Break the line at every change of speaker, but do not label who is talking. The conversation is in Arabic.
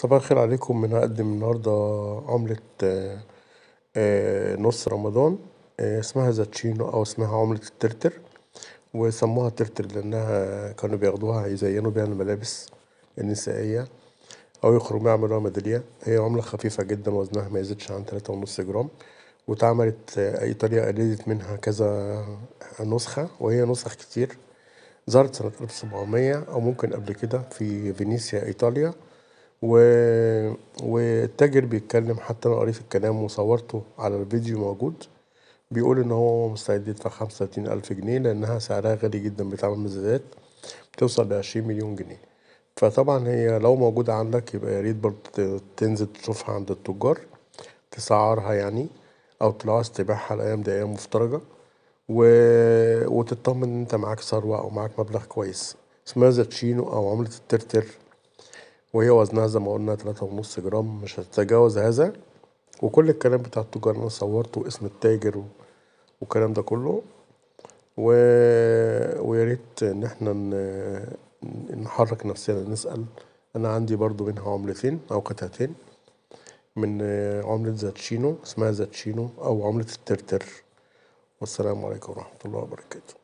صباح الخير عليكم انا هقدم النهارده عملة آه، آه، نص رمضان آه، اسمها زاتشينو او اسمها عملة الترتر وسموها ترتر لانها كانوا بياخدوها يزينوا بيها الملابس النسائية او يخرجوا يعملوها ميدالية هي عملة خفيفة جدا وزنها ميزيدش عن تلاتة ونص جرام واتعملت ايطاليا قلدت منها كذا نسخة وهي نسخ كتير ظهرت سنة ألف أو ممكن قبل كده في فينيسيا إيطاليا و... والتاجر بيتكلم حتى انا قريت الكلام وصورته على الفيديو موجود بيقول ان هو مستعد يدفع خمسة وتلاتين الف جنيه لانها سعرها غالي جدا بتعمل مزادات بتوصل لعشرين مليون جنيه فطبعا هي لو موجودة عندك يبقى ياريت برضه تنزل تشوفها عند التجار تسعرها يعني او لو عايز تبيعها الايام دي ايام مفترجة و... وتطمن ان انت معاك ثروة او معاك مبلغ كويس اسمها زاتشينو او عملة الترتر وهي وزنها زي ما قلنا تلاتة ونص جرام مش هتتجاوز هذا وكل الكلام بتاع التجار اللي أنا صورته واسم التاجر والكلام ده كله و... وياريت إن احنا نحرك نفسنا نسأل أنا عندي برضو منها عملتين أو قطعتين من عملة زاتشينو اسمها زاتشينو أو عملة الترتر والسلام عليكم ورحمة الله وبركاته